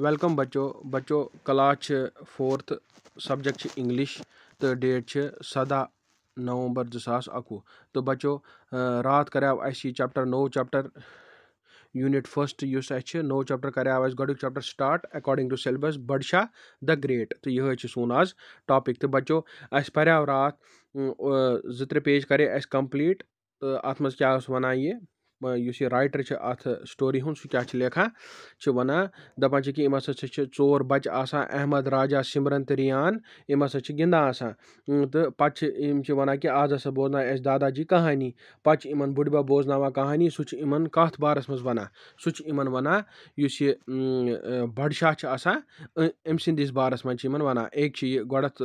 Welcome बच्चो बच्चो class fourth subject English तो डेट सदा नवंबर जसास अकु तो बचो रात कराव ऐसी चैप्टर नो चैप्टर यूनिट फर्स्ट उस नो चैप्टर कराव अ chapter start according to syllabus Budshah the great तो यह सोन आज टॉपिक तो बच्चो अस पढ़ाव रात जे पेज करे अस कंप्लीट तो अत मा वन یُس یہِ رایٹر چھُ اَتھ سِٹوری ہُنٛد سُہ کیٛاہ چھُ لیکھان چھُ وَنان دَپان چھِ کہِ یِم ہسا چھِ ژور بَچہِ آسان احمد راجا سِمرَن تہٕ رِیان یِم ہسا چھِ گِنٛدان آسان تہٕ پَتہٕ چھِ یِم چھِ وَنان کہِ آز ہسا بوزنایہِ اَسہِ دادا جی کہانی پَتہٕ چھِ یِمَن بٔڈبَب بوزناوان کہانی سُہ چھُ یِمَن کَتھ بارَس منٛز وَنان سُہ چھُ یِمَن وَنان یُس یہِ بَڈٕ شاہ چھُ آسان أمۍ سٕنٛدِس بارَس منٛز چھِ یِمَن وَنان أکۍ چھِ یہِ گۄڈٮ۪تھ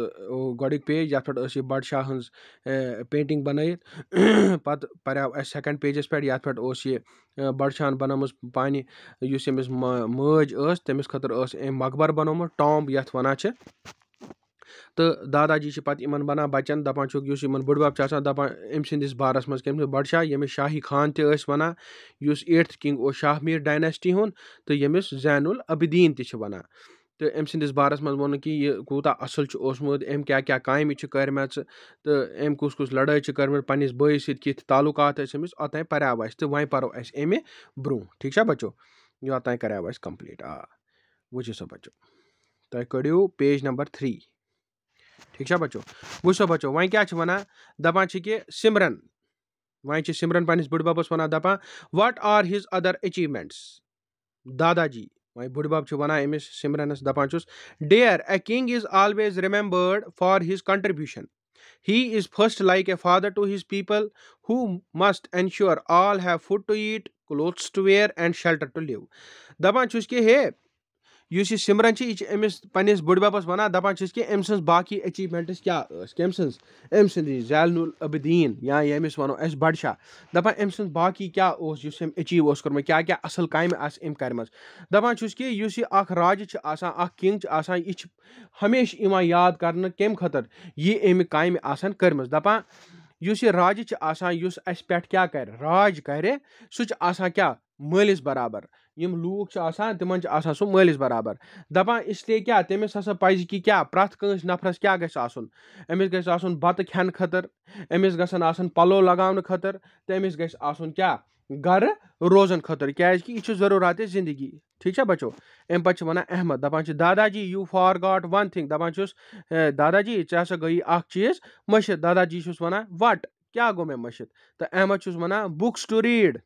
گۄڈٕنیُک پیج یَتھ پٮ۪ٹھ ٲس یہِ بَڈٕ شاہ ہٕنٛز پینٹِنٛگ بَنٲیِتھ پَتہٕ پَریٛاو اَسہِ سٮ۪کَنٛڈ پیجَس پٮ۪ٹھ یَتھ پٮ۪ٹھ اوس یہِ بَڈشان بَنٲومٕژ پَنٕنہِ یُس أمِس مٲج ٲس تٔمِس خٲطرٕ ٲس أمۍ مقبَر بَنومُت ٹامب یَتھ وَنان چھِ تہٕ دادا جی چھِ پَتہٕ یِمَن وَنان بَچَن دَپان چھُکھ یُس یِمَن بٔڈبَب چھُ آسان دَپان أمۍ سٕنٛدِس بارَس منٛز کٔمۍ سُنٛد بَڈشاہ ییٚمِس شاہی خان تہِ ٲسۍ وَنان یُس ایٹتھ کِنٛگ اوس شاہ میٖر ڈاینیسٹی ہُنٛد تہٕ ییٚمِس زینُ العبدیٖن تہِ چھِ وَنان تہٕ أمۍ سٕنٛدِس بارَس منٛز ووٚنُکھ کہِ یہِ کوٗتاہ اَصٕل چھُ اوسمُت أمۍ کیٛاہ کیٛاہ کامہِ چھِ کَرِمَژٕ تہٕ أمۍ کُس کُس لڑٲے چھِ کٔرمٕژ پنٛنِس بٲیِس سۭتۍ کِتھ تعلقات ٲسۍ أمِس اوٚتانۍ پَریو اَسہِ تہٕ وۄنۍ پَرو اَسہِ اَمہِ برونٛہہ ٹھیٖک چھا بَچو یہِ اوٚتانۍ کَریو اَسہِ کَمپٕلیٖٹ آ وٕچھِو سا بَچو تۄہہِ کٔڑِو پیج نمبر تھِرٛی ٹھیٖک چھا بَچو وٕچھ سا بَچو وۄنۍ کیٛاہ چھِ وَنان دَپان چھِ کہِ سِمرَن وۄنۍ چھِ سِمرَن پنٛنِس بٕڈبَبَس وَنان دَپان what are his other achievements دادا جی My Budibab chu bana emis Simranas Dapanchus. Dear, a king is always remembered for his contribution. He is first like a father to his people who must ensure all have food to eat, clothes to wear and shelter to live. Dapan chus ki hey, इस सिमरन यह अमिस पन्नस बुड़ बापस one दपान कि अम बाकी achievements क्या कम सम सैलनुल अबदीन या यमिस वनो अस बडशाह दपान अम बाकी क्या अचीव उस कर्म क्या क्या असल कम आम कर्म दपान कि यह राज किंग यह हमेश याद कर कम खतर यह अमि कम आम दपान इस राज अस पे क्या कर राज कर सह क्या मलिस बराबर यम लूक तम सो मलिस बराबर दपान इसलिए क्या तमिस हा पज कि क्या प्रथ कंस नफरस क्या गसन अमिस गसन बत खेन खतर अमिस पलो लगान खतर तो अमिस गसन क्या गर रोजन खतर क्या यह जिंदगी ठीक है बचो अम पे वन अहमद दपान दादाजी you forgot one thing दपानुस दादाजी ऐ हा गई अ चीज मशिद दादाजी वन वट क्या गो मे मशि तो अहमद वन बुक्स टू रीड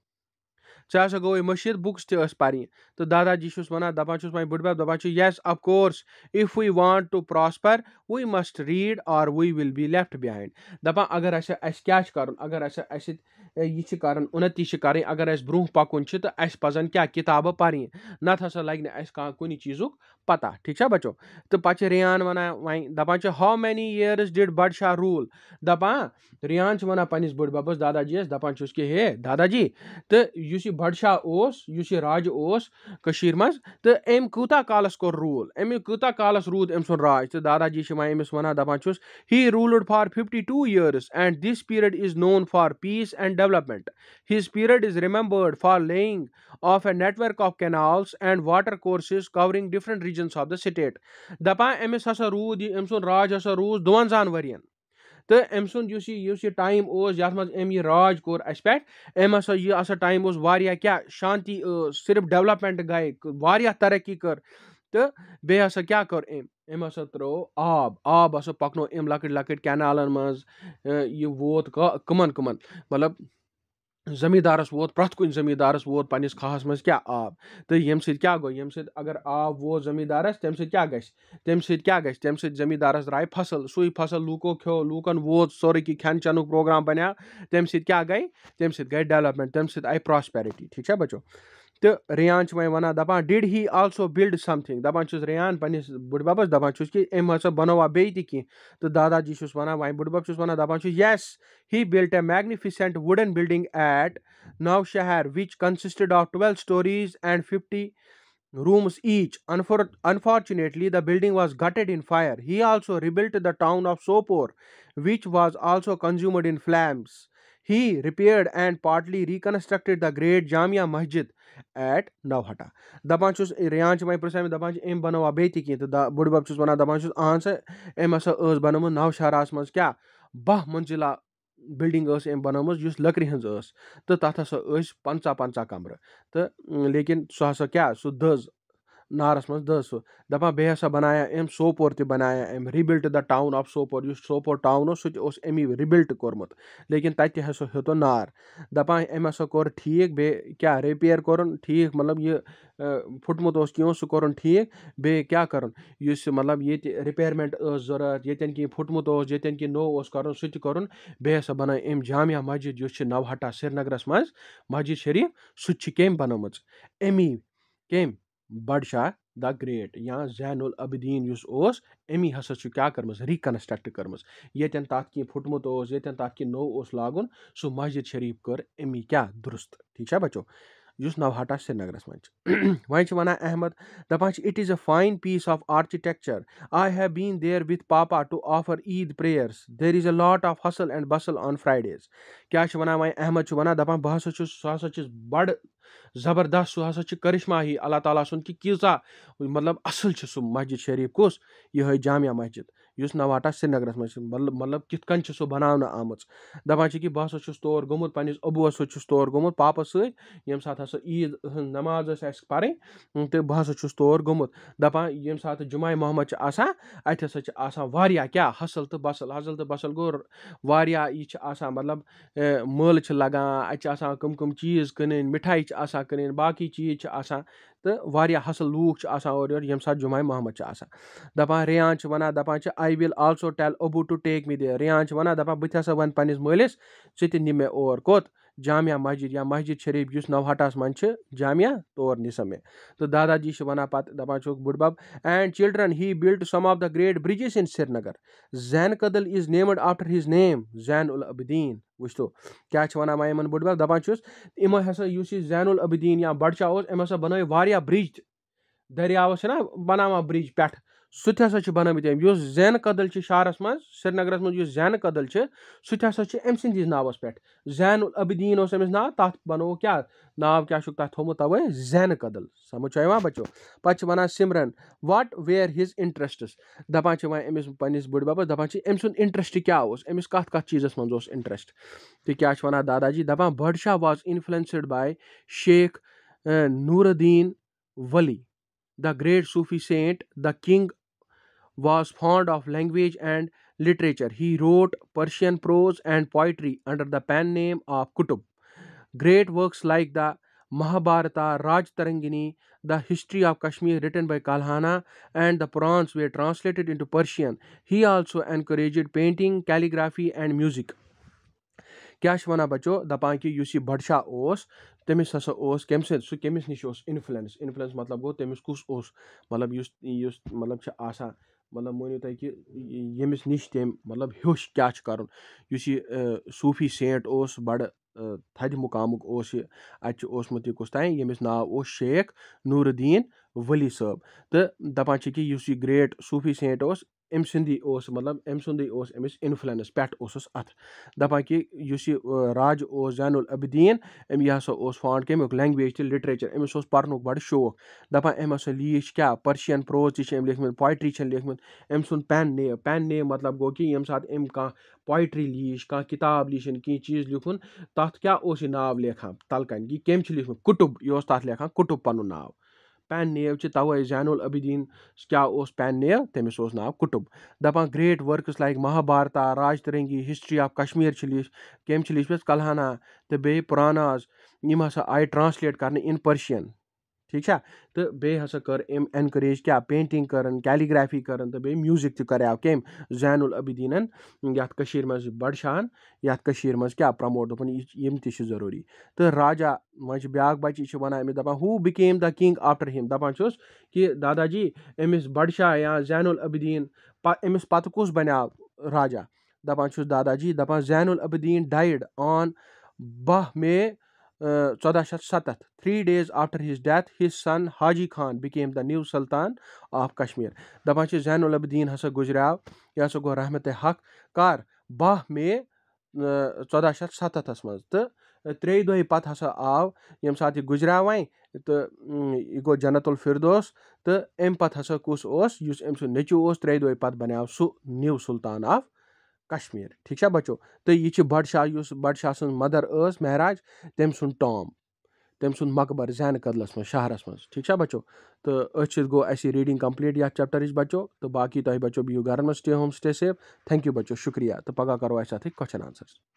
ژےٚ ہسا گوٚوُے مٔشیٖد بُکٕس تہِ ٲسۍ پَرٕنۍ تہٕ دادا جی چھُس وَنان دَپان چھُس وۄنۍ بٔڈبَب دَپان چھُ yes of course if we want to prosper we must read or we will be left behind دَپان اگر ہسا اَسہِ کیٛاہ چھُ کَرُن اگر ہسا اَسہِ यह कर करें अगर अस ब्रोह पकुन तो अस पजन क्या किताब पढ़ नत हसा लगे पता ठीक है बचो तो पे रियान वन वन दपान how many years did Budshah rule दपान रियान वन पनिस बुढ़ बबस दादाजी दपान कि हे दादाजी तो इस बडशाह इस राज मज तो अम कूत कालस कोर रूल अमि कूत कालस रूद अम सुन राज तो दादाजी वह अमिस वन दपान he ruled for fifty two years and this period is known for peace and development. His period is remembered for laying of a network of canals and water courses covering different regions of the state. Dapan أمِس ہسا روٗد یہِ أمۍ سُنٛد راج ہسا روٗد دُوَنزاہن ؤرین تہٕ أمۍ سُنٛد یُس یہِ یُس یہِ ٹایم اوس یَتھ منٛز أمۍ یہِ راج کوٚر اَسہِ پٮ۪ٹھ أمۍ ہسا یہِ ہسا ٹایم اوس واریاہ کیٛاہ شانتی ٲس صرف ڈیولپمٮ۪نٛٹ گٔے واریاہ ترقی کٔر تہٕ بیٚیہِ ہسا کیاہ کوٚر أمۍ أمۍ ہسا ترٛوو آب آب ہسا پَکنوو أمۍ لۄکٕٹۍ لۄکٕٹۍ کینالن منٛز یہِ ووت کٕمَن کٕمَن مطلب زٔمیٖندارَس ووت پرٛٮ۪تھ کُنہِ زٔمیٖندارَس ووت پنٛنِس کھہَس منٛز کیٛاہ آب تہٕ ییٚمہِ سۭتۍ کیٛاہ گوٚو ییٚمہِ سۭتۍ اگر آب ووت زٔمیٖندارَس تَمہِ سۭتۍ کیٛاہ گژھِ تَمہِ سۭتۍ کیٛاہ گژھِ تَمہِ سۭتۍ زٔمیٖندارَس درٛاے فصٕل سُے فصٕل لوٗکو کھیوٚو لوٗکَن ووت سورُے کینٛہہ کھٮ۪ن چٮ۪نُک پرٛوگرام بَنیو تَمہِ سۭتۍ کیٛاہ گٔے تَمہِ سۭتۍ گٔے ڈٮ۪ولَپمٮ۪نٛٹ تَمہِ سۭتۍ آیہِ پرٛاسپیرِٹی ٹھیٖک چھا بَچو तो रियान वन दपान did he also build something दपान रियान पनिस बुढ़बबस दपान कि एम हस बनोवा बे ती तो दादाजी वन वह बुढ़बब वन दपान yes he built a magnificent wooden building at Nowshahr which consisted of twelve stories and fifty rooms each Unfor unfortunately the building was gutted in fire he also rebuilt the town of sopor which was also consumed in flames He repaired and partly reconstructed the great Jamia Masjid at navhata daban chus riyan chmai prasam daban مےٚ دَپان چھِ أمۍ بَنووا بیٚیہِ تہِ کینٛہہ تہٕ بٔڈۍ بَب چھُس وَنان دَپان چھُس اہن سا أمۍ ہَسا ٲس بَنٲومٕژ نَو شہراہَس منٛز کیٛاہ بَہہ مٔنزِلا بِلڈِنٛگ ٲس أمۍ بَنٲومٕژ یُس لٔکرِ ہٕنٛز ٲس تہٕ تَتھ ہَسا ٲسۍ نارَس منٛز دہ سُہ دَپان بیٚیہِ ہسا بَنایا أمۍ سوپور تہِ بَنایا أمۍ rebuilt the town of Sopore یُس سوپور ٹاوُن اوس سُہ تہِ اوس أمی رِبِلٹ کوٚرمُت لیکِن تَتہِ تہِ ہسا ہیوٚتُن نار دَپان أمۍ ہسا کوٚر ٹھیٖک بیٚیہِ کیٛاہ ریپِیر کوٚرُن ٹھیٖک مطلب یہِ پھُٹمُت اوس کینٛہہ اوس سُہ کوٚرُن ٹھیٖک بیٚیہِ کیٛاہ کَرُن یُس یہِ مطلب ییٚتہِ رِپیرمٮ۪نٛٹ ٲس ضروٗرت ییٚتٮ۪ن کینٛہہ پھُٹمُت اوس ییٚتٮ۪ن کینٛہہ نوٚو اوس کَرُن سُہ تہِ کوٚرُن بیٚیہِ ہسا بَنٲو أمۍ جامع مسجِد یُس چھِ نَوہٹا سرینَگرَس منٛز مسجِد شریٖف سُہ تہِ چھِ کٔمۍ بَنٲومٕژ أمی کٔمۍ बडशाह द ग्रेट या जैनुल अबदीन अमी हस क्या कर्म रिकनस्ट्रक्ट कर येन तथ कह फुटमुत येन तथ कह नो लागन सो मस्जिद शरीफ कर अमी क्या दुरुस्त ठीक है बचो उस नवहटा श्रीनगर मं वन अहमद दपान it is a fine piece of architecture I have been there with papa to offer Eid prayers there is a lot of hustle and bustle on Fridays क्या वन वह अहमद वन दपान बहुत सह زبردست سُہ ہسا چھِ کرشما ہی اللہ تعالیٰ سُنٛد کہِ کیٖژاہ مطلب اَصٕل چھِ سُہ مسجِد شریٖف کُس یِہوٚے جامع مسجِد उस नवाटा श्रीनगर मे मतलब मतलब कित सो बनाने आम दपा कि बह हसा तौर गुत पनस अबूस सौर गुमत पापस सम हसा ईद नमाज पढ़ तो बह हसा तौर गुमत ये यम सा जुम महमद अत्या क्या हसल तो बसल हसल तो बसल गो यह मतलब मल लगान अत कम कम चीज कन मिठाई कन बाकी चीज तो वह असल लूक छ आसान और और यम साथ जुमाए मोहम्मद आसान दपान रियान छ वनान I will also tell Abu to take me there Rayan छ वनान दपान वन पनिस मलिस चे मे और कोत جامع مسجد یا مسجد شریٖف یُس نوہٹاہَس منٛز چھِ جامع تور نِسا مےٚ تو دادا جی چھِ وَنان پَتہٕ دَپان چھُکھ Budbab and children he build some of the great bridges in Srinagar Zaina Kadal is named after his name Zain ul-Abidin وٕچھتو کیا چھِ وَنان وۄنۍ یِمَن بٕڈِ بَب دَپان چھُس یِمو ہسا یُس زین العبدیٖن یا بَڈشاہ اوس أمۍ ہسا بَنٲے واریاہ برٛج تہِ دٔریاوَس چھِنا بَناوان برٛج پٮ۪ٹھٕ सुत हसा बनमित जैन कदल शहर मह सगरस मे जैन कदल सुत हसा अम सदिस नावस पे जैन अबदीन उस ना तथ बन क्या नाव क्या तथा थोमुत तवे जैन कदल समझ चुना बचो पा Simran what were his interests दपा वमस पनिस बुढ़बस दपा अम सुद इंट्रस्ट क्या अमिस कत कत चीज मस इंट्रस्ट तो क्या वन दादाजी दपा Budshah was influenced by Sheikh Nooruddin Wali the great Sufi saint the king was fond of language and literature. He wrote Persian prose and poetry under the pen name of Kutub. Great works like the Mahabharata, Rajtarangini, the history of Kashmir written by Kalhana, and the Purans were translated into Persian. He also encouraged painting, calligraphy, and music. کیٛاہ چھِ وَنان بَچو دَپان کہِ یُس یہِ بَڈشاہ اوس تٔمِس ہَسا اوس کٔمۍ سۭتۍ سُہ کٔمِس نِش اوس اِنفٕلنٕس اِنفٕلنٕس مطلب گوٚو تٔمِس مطلب مٲنِو تُہۍ کہِ ییٚمِس نِش تٔمۍ مطلب ہیوٚچھ کیٛاہ چھُ کَرُن یُس یہِ صوٗفی سینٛٹ اوس بَڑٕ تھدِ مُقامُک اوس یہِ اَتہِ چھُ اوسمُت یہِ کُس تانۍ ییٚمِس ناو اوس شیخ نوٗرُالدیٖن ؤلی صٲب تہٕ دَپان چھِ کہِ یُس یہِ گرٛیٹ صوٗفی سینٛٹ اوس أمۍ سٕنٛدی اوس مطلب أمۍ سُنٛدُے اوس أمِس اِنفٕلَنٕس پٮ۪ٹھ اوسُس اَتھ دَپان کہِ یُس یہِ راجہٕ اوس زینُ العبدیٖن أمۍ یہِ ہسا اوس فانٛٹ کَمیُک لینٛگویج تہِ لِٹریچَر أمِس اوس پَرنُک بَڑٕ شوق دَپان أمۍ ہسا لیٖچھ کیٛاہ پٔرشِیَن پرٛوز تہِ چھِ أمۍ لیٖکھمٕتۍ پویٹرٛی چھَن لیٖکھمٕژ أمۍ سُنٛد پٮ۪ن نیو پٮ۪ن نیو مطلب گوٚو کہِ ییٚمہِ ساتہٕ أمۍ کانٛہہ پویٹرٛی لیٖچھ کانٛہہ کِتاب لیٖچھِن کینٛہہ چیٖز لیوٚکھُن تَتھ کیٛاہ اوس یہِ ناو لیکھان تَلہٕ کَنہِ یہِ کٔمۍ چھُ لیٖکھمُت کُٹُب یہِ اوس تَتھ لیکھان کُٹُب پَنُن ناو پین نیو چھِ تَوَے زین العبدیٖن کیٛاہ اوس پین نیو تٔمِس اوس ناو کُٹُب دَپان great works like Mahabharata Rajatarangini history of Kashmir چھِ لیٚچھ کٔمۍ چھِ لیٚچھمٕژ کَلہانا تہٕ بیٚیہِ پُراناز یِم ہَسا آیہِ ٹرٛانسلیٹ کَرنہٕ اِن پٔرشِیَن ठीक है तो बेह हस कर एम एनकरेज क्या पेंटिंग कर कैलीग्राफी कर तो म्यूजिक तो कराव कम जैनुल अबिदीनन यशिर मज बढ़ान यशिर मज क्या प्रमोट दोपन यम तरूरी तो राजा मज ब्या से वन दपा who became the king after him दपान कि दादाजी अमिस बड़शाह या जैनुल अबिदीन अमिस पत् कस बनाव राजा दपान दादाजी दपा जैन अबिदीन डाइड ऑन बह May 1470 three days after his death his son Haji Khan became the new sultan of Kashmir دپان چھِ زین العبدیٖن ہسا گُزریٛوو یہِ ہسا گوٚو رحمتِ حق کر باہ مے ژۄداہ شَتھ سَتَتھَس منٛز تہٕ ترٛیٚیہِ دۄہہِ پَتہٕ ہسا آو ییٚمہِ ساتہٕ یہِ گُزریٛوو وۄنۍ تہٕ یہِ گوٚو جنت الفردوس تہٕ اَمہِ پَتہٕ ہسا کُس اوس یُس أمۍ سُنٛد نیٚچوٗ اوس ترٛیٚیہِ دۄہہِ پَتہٕ بَنیٛو سُہ نِو سُلطان آف کشمیٖر ٹھیٖک چھا بَچو تہٕ یہِ چھِ بَڈٕ شاہ یُس بَڈٕ شاہ سٕنٛز مَدَر ٲس مہراج تٔمۍ سُنٛد ٹام تٔمۍ سُنٛد مقبر زینہٕ کٔدلَس منٛز شہرَس منٛز ٹھیٖک چھا بَچو تہٕ أتھۍ سۭتۍ گوٚو اَسہِ یہِ ریٖڈِنٛگ کَمپٕلیٖٹ یَتھ چَپٹَرٕچ بَچو تہٕ باقٕے تۄہہِ بَچو بِہِو گَرَن منٛز سٹے ہوم سٹے سیف تھینٛک یوٗ بَچو شُکریہ تہٕ پَگاہ کَرو اَسہِ اَتھ کوسچن آنسٲرٕس